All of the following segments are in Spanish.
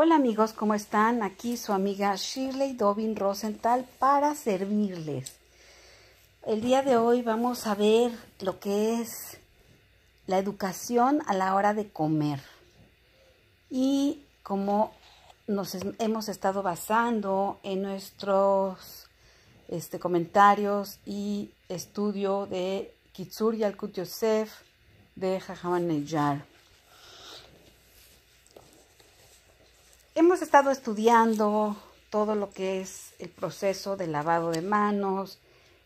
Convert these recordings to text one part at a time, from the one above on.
Hola amigos, ¿cómo están? Aquí su amiga Shirley Dobin Rosenthal para servirles. El día de hoy vamos a ver lo que es la educación a la hora de comer y cómo nos hemos estado basando en nuestros este, comentarios y estudio de y al Yosef de Jajaman Neyar. hemos estado estudiando todo lo que es el proceso de lavado de manos,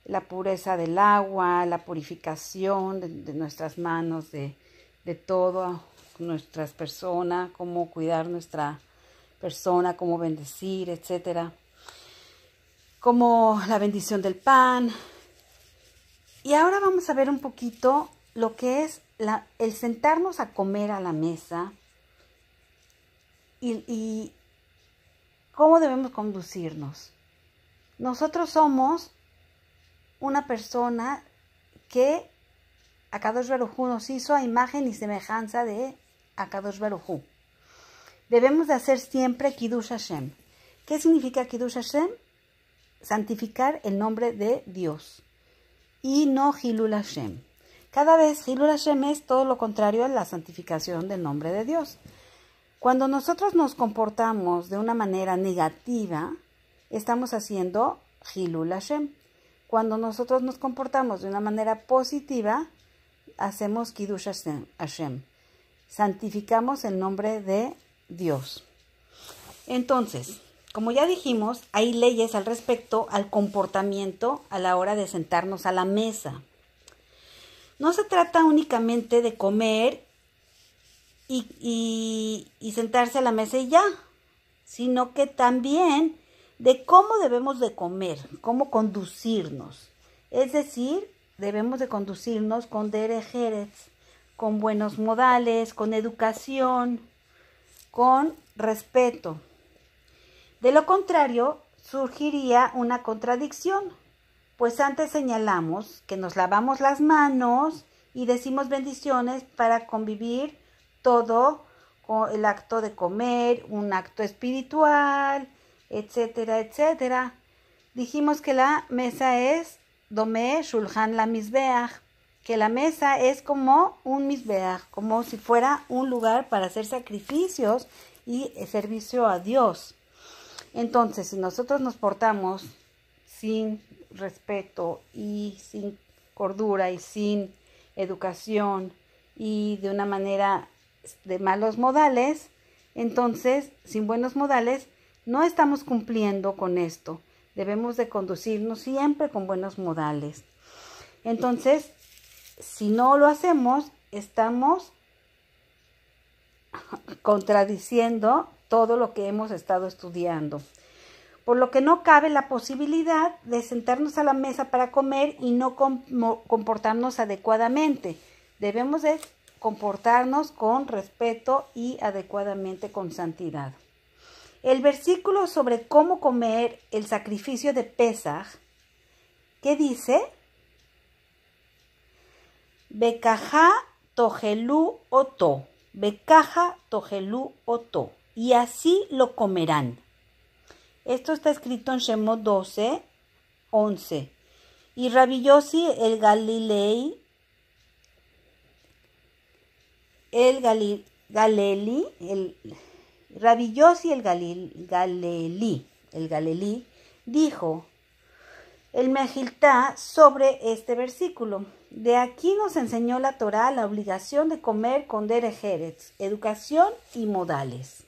la pureza del agua, la purificación de, nuestras manos, de, todo, nuestras personas, cómo cuidar nuestra persona, cómo bendecir, etcétera, como la bendición del pan. Y ahora vamos a ver un poquito lo que es el sentarnos a comer a la mesa y, cómo debemos conducirnos. Nosotros somos una persona que Akadosh Barujú nos hizo a imagen y semejanza de Akadosh Barujú. Debemos de hacer siempre Kiddush Hashem. ¿Qué significa Kiddush Hashem? Santificar el nombre de Dios y no Hilul Hashem. Cada vez Hilul Hashem es todo lo contrario a la santificación del nombre de Dios. Cuando nosotros nos comportamos de una manera negativa, estamos haciendo Hilul Hashem. Cuando nosotros nos comportamos de una manera positiva, hacemos Kiddush Hashem. Santificamos el nombre de Dios. Entonces, como ya dijimos, hay leyes al respecto al comportamiento a la hora de sentarnos a la mesa. No se trata únicamente de comer y, sentarse a la mesa y ya, sino que también de cómo debemos de comer, cómo conducirnos. Es decir, debemos de conducirnos con derejeres, con buenos modales, con educación, con respeto. De lo contrario, surgiría una contradicción, pues antes señalamos que nos lavamos las manos y decimos bendiciones para convivir todo, el acto de comer, un acto espiritual, etcétera, etcétera. Dijimos que la mesa es Dome Shulhan la Misbeach, que la mesa es como un Misbeach, como si fuera un lugar para hacer sacrificios y servicio a Dios. Entonces, si nosotros nos portamos sin respeto y sin cordura y sin educación y de una manera de malos modales, entonces, sin buenos modales, no estamos cumpliendo con esto. Debemos de conducirnos siempre con buenos modales. Entonces, si no lo hacemos, estamos contradiciendo todo lo que hemos estado estudiando. Por lo que no cabe la posibilidad de sentarnos a la mesa para comer y no comportarnos adecuadamente. Debemos de comportarnos con respeto y adecuadamente con santidad. El versículo sobre cómo comer el sacrificio de Pesaj, ¿qué dice? Becaja togelú oto, becaja togelú oto, y así lo comerán. Esto está escrito en Shemot 12, 11. Y Rabillosi el Galilei el Galeli, el Rabillosi el Galil, el Galeli, dijo el Mejiltá sobre este versículo. De aquí nos enseñó la Torá la obligación de comer con derejeres, educación y modales.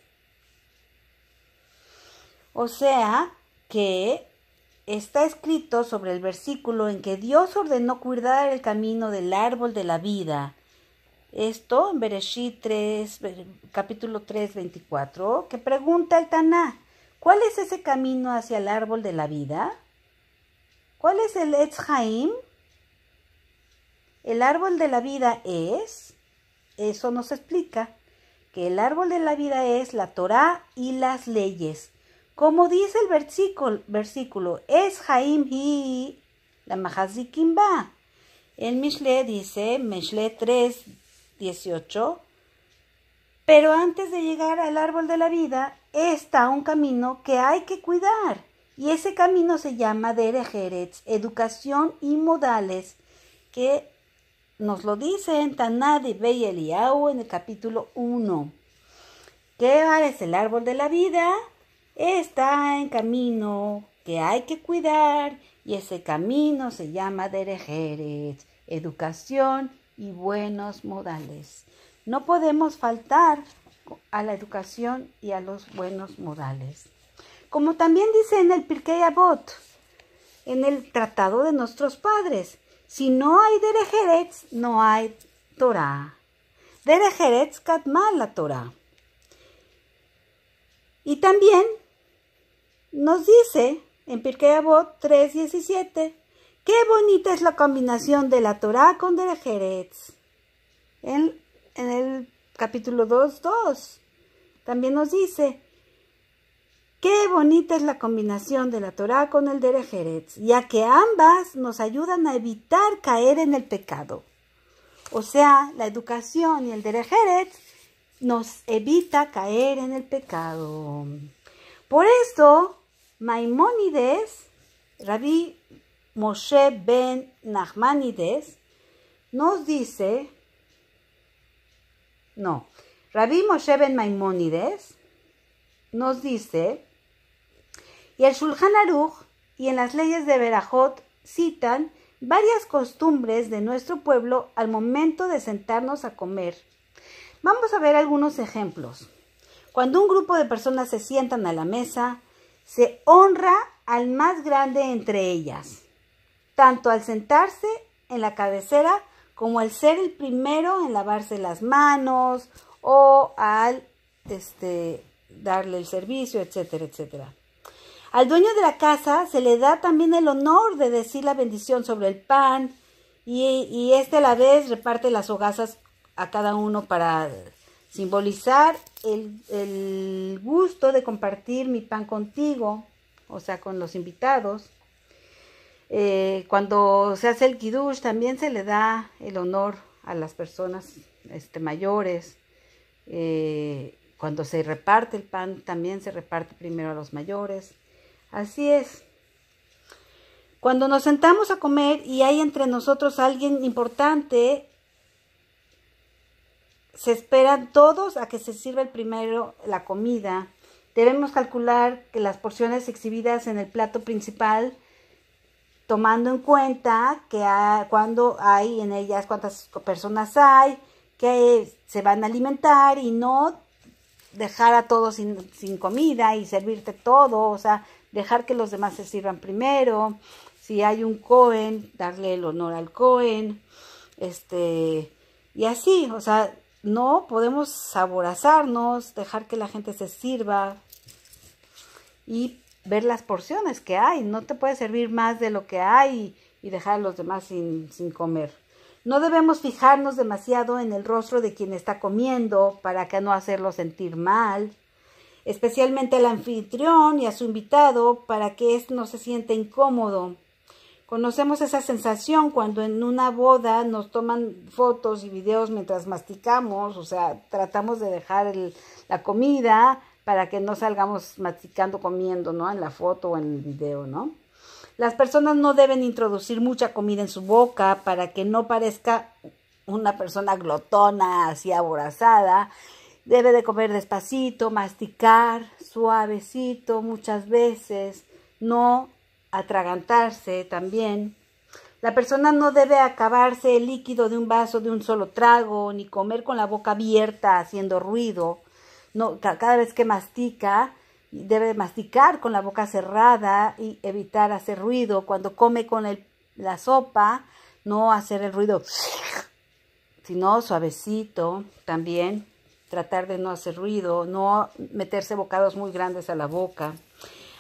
O sea que está escrito sobre el versículo en que Dios ordenó cuidar el camino del árbol de la vida esto en Bereshit 3, capítulo 3, 24, que pregunta el Taná, ¿cuál es ese camino hacia el árbol de la vida? ¿Cuál es el Etz Haim? El árbol de la vida es, eso nos explica, que el árbol de la vida es la Torah y las leyes. Como dice el versículo, versículo es Haim hi la Ba, El Mishle dice, Mishle 3, 18. Pero antes de llegar al árbol de la vida, está un camino que hay que cuidar. Y ese camino se llama Derejerez, educación y modales, que nos lo dice en Tanad y en el capítulo 1. ¿Qué es el árbol de la vida? Está en camino que hay que cuidar y ese camino se llama Derejerez, educación y buenos modales. No podemos faltar a la educación y a los buenos modales. Como también dice en el Pirkei Avot, en el tratado de nuestros padres, si no hay Derejerez, no hay Torah. Derejerez katma la Torah. Y también nos dice en Pirkei Avot 3.17 Qué bonita es la combinación de la Torah con el Jerez. En, en el capítulo 2.2 2, también nos dice, qué bonita es la combinación de la Torah con el de ya que ambas nos ayudan a evitar caer en el pecado. O sea, la educación y el de nos evita caer en el pecado. Por esto, Maimónides, Rabí Moshe ben Nachmanides nos dice, no, Rabbi Moshe ben Maimónides nos dice, y el Shulchan Aruch y en las leyes de Berajot citan varias costumbres de nuestro pueblo al momento de sentarnos a comer. Vamos a ver algunos ejemplos. Cuando un grupo de personas se sientan a la mesa, se honra al más grande entre ellas tanto al sentarse en la cabecera como al ser el primero en lavarse las manos o al este, darle el servicio, etcétera, etcétera. Al dueño de la casa se le da también el honor de decir la bendición sobre el pan y, y este a la vez reparte las hogazas a cada uno para simbolizar el, el gusto de compartir mi pan contigo, o sea, con los invitados. Eh, cuando se hace el kiddush también se le da el honor a las personas este, mayores. Eh, cuando se reparte el pan también se reparte primero a los mayores. Así es. Cuando nos sentamos a comer y hay entre nosotros alguien importante, se esperan todos a que se sirva primero la comida. Debemos calcular que las porciones exhibidas en el plato principal tomando en cuenta que cuando hay en ellas cuántas personas hay, que se van a alimentar y no dejar a todos sin, sin, comida y servirte todo, o sea, dejar que los demás se sirvan primero. Si hay un Cohen, darle el honor al Cohen. Este, y así, o sea, no podemos saborazarnos, dejar que la gente se sirva. Y ver las porciones que hay. No te puede servir más de lo que hay y, dejar a los demás sin, comer. No debemos fijarnos demasiado en el rostro de quien está comiendo para que no hacerlo sentir mal, especialmente al anfitrión y a su invitado para que no se sienta incómodo. Conocemos esa sensación cuando en una boda nos toman fotos y videos mientras masticamos, o sea, tratamos de dejar la comida para que no salgamos masticando comiendo, ¿no? En la foto o en el video, ¿no? Las personas no deben introducir mucha comida en su boca para que no parezca una persona glotona, así aborazada. Debe de comer despacito, masticar, suavecito muchas veces, no atragantarse también. La persona no debe acabarse el líquido de un vaso de un solo trago, ni comer con la boca abierta haciendo ruido no, cada vez que mastica, debe masticar con la boca cerrada y evitar hacer ruido. Cuando come con la sopa, no hacer el ruido, sino suavecito también. Tratar de no hacer ruido, no meterse bocados muy grandes a la boca.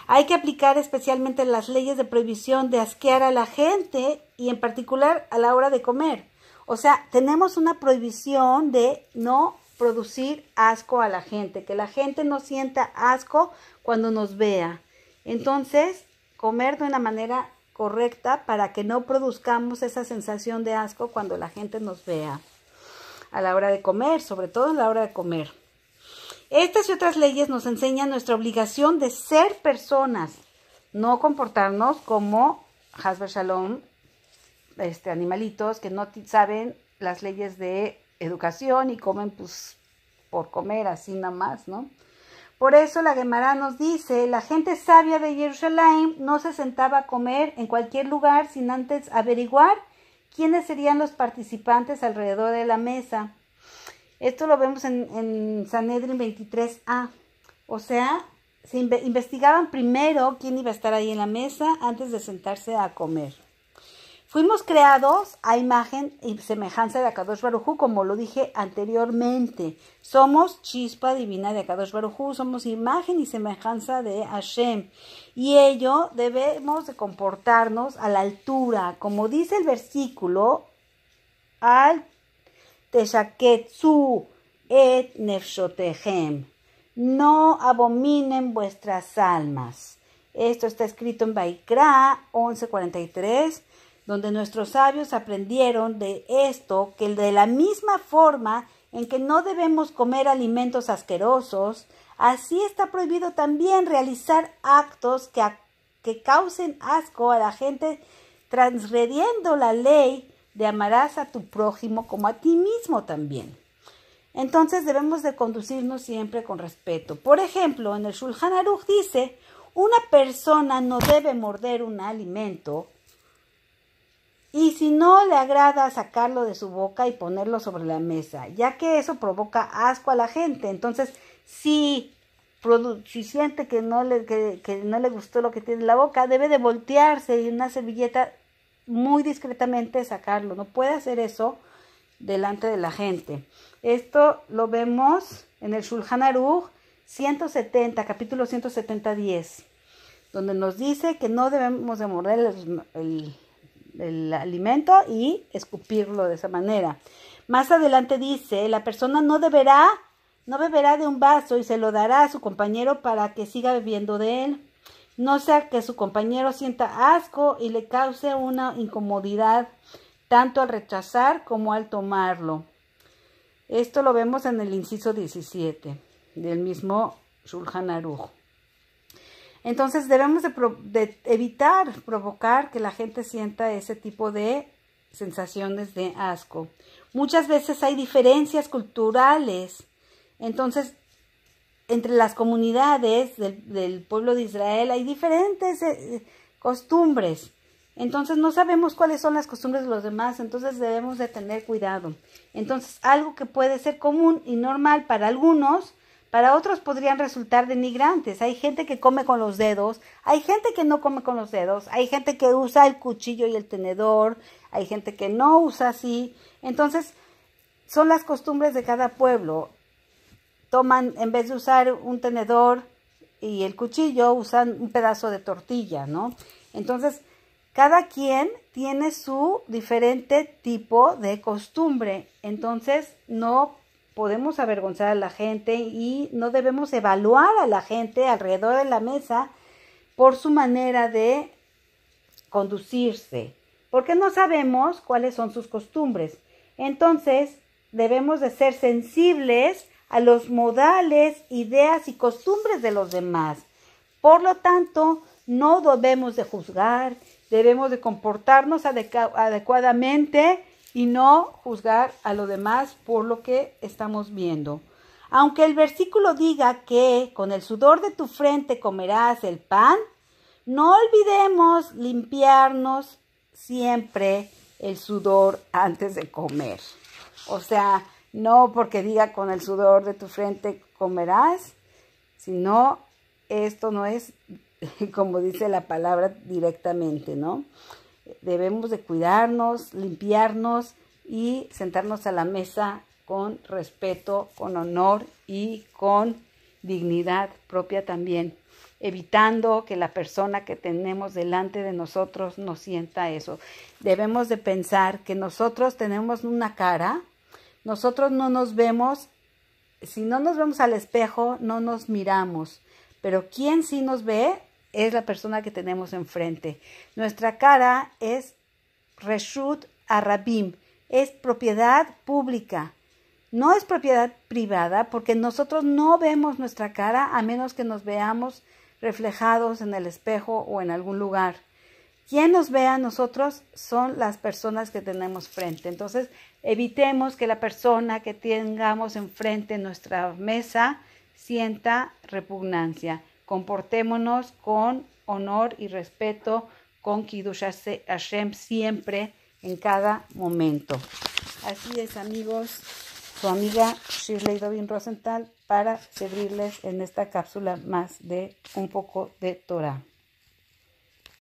Hay que aplicar especialmente las leyes de prohibición de asquear a la gente y en particular a la hora de comer. O sea, tenemos una prohibición de no producir asco a la gente, que la gente no sienta asco cuando nos vea. Entonces, comer de una manera correcta para que no produzcamos esa sensación de asco cuando la gente nos vea a la hora de comer, sobre todo a la hora de comer. Estas y otras leyes nos enseñan nuestra obligación de ser personas, no comportarnos como Hasber Shalom, este, animalitos que no saben las leyes de educación y comen pues por comer así nada más, ¿no? Por eso la Gemara nos dice, la gente sabia de Jerusalén no se sentaba a comer en cualquier lugar sin antes averiguar quiénes serían los participantes alrededor de la mesa. Esto lo vemos en, en Sanedrin 23a. O sea, se investigaban primero quién iba a estar ahí en la mesa antes de sentarse a comer. Fuimos creados a imagen y semejanza de Akadosh Barujú, como lo dije anteriormente. Somos chispa divina de Akadosh Barujú, somos imagen y semejanza de Hashem. Y ello debemos de comportarnos a la altura, como dice el versículo, al Teshaketsu et nefshotehem. No abominen vuestras almas. Esto está escrito en Baikra 1143 donde nuestros sabios aprendieron de esto que de la misma forma en que no debemos comer alimentos asquerosos, así está prohibido también realizar actos que, causen asco a la gente transgrediendo la ley de amarás a tu prójimo como a ti mismo también. Entonces debemos de conducirnos siempre con respeto. Por ejemplo, en el Shulchan Aruch dice, una persona no debe morder un alimento y si no le agrada sacarlo de su boca y ponerlo sobre la mesa, ya que eso provoca asco a la gente. Entonces, si, si siente que no, le, no le gustó lo que tiene en la boca, debe de voltearse y una servilleta muy discretamente sacarlo. No puede hacer eso delante de la gente. Esto lo vemos en el Shulchan Aruch 170, capítulo 170, 10, donde nos dice que no debemos de morder el el alimento y escupirlo de esa manera. Más adelante dice, la persona no deberá, no beberá de un vaso y se lo dará a su compañero para que siga bebiendo de él. No sea que su compañero sienta asco y le cause una incomodidad tanto al rechazar como al tomarlo. Esto lo vemos en el inciso 17 del mismo Shulhan entonces debemos de, evitar provocar que la gente sienta ese tipo de sensaciones de asco. Muchas veces hay diferencias culturales. Entonces, entre las comunidades del, pueblo de Israel hay diferentes eh, costumbres. Entonces no sabemos cuáles son las costumbres de los demás, entonces debemos de tener cuidado. Entonces algo que puede ser común y normal para algunos para otros podrían resultar denigrantes. Hay gente que come con los dedos, hay gente que no come con los dedos, hay gente que usa el cuchillo y el tenedor, hay gente que no usa así. Entonces, son las costumbres de cada pueblo. Toman, en vez de usar un tenedor y el cuchillo, usan un pedazo de tortilla, ¿no? Entonces, cada quien tiene su diferente tipo de costumbre. Entonces, no podemos avergonzar a la gente y no debemos evaluar a la gente alrededor de la mesa por su manera de conducirse, porque no sabemos cuáles son sus costumbres. Entonces, debemos de ser sensibles a los modales, ideas y costumbres de los demás. Por lo tanto, no debemos de juzgar, debemos de comportarnos adecuadamente y no juzgar a lo demás por lo que estamos viendo. Aunque el versículo diga que con el sudor de tu frente comerás el pan, no olvidemos limpiarnos siempre el sudor antes de comer. O sea, no porque diga con el sudor de tu frente comerás, sino esto no es como dice la palabra directamente, ¿no? debemos de cuidarnos, limpiarnos y sentarnos a la mesa con respeto, con honor y con dignidad propia también, evitando que la persona que tenemos delante de nosotros nos sienta eso. Debemos de pensar que nosotros tenemos una cara, nosotros no nos vemos, si no nos vemos al espejo, no nos miramos, pero ¿quién sí nos ve es la persona que tenemos enfrente. Nuestra cara es Reshut Arabim, es propiedad pública. No es propiedad privada porque nosotros no vemos nuestra cara a menos que nos veamos reflejados en el espejo o en algún lugar. Quien nos ve a nosotros son las personas que tenemos frente. Entonces, evitemos que la persona que tengamos enfrente en nuestra mesa sienta repugnancia. Comportémonos con honor y respeto con Kiddush Hashem siempre, en cada momento. Así es, amigos, su amiga Shirley Dobin Rosenthal para servirles en esta cápsula más de un poco de Torah.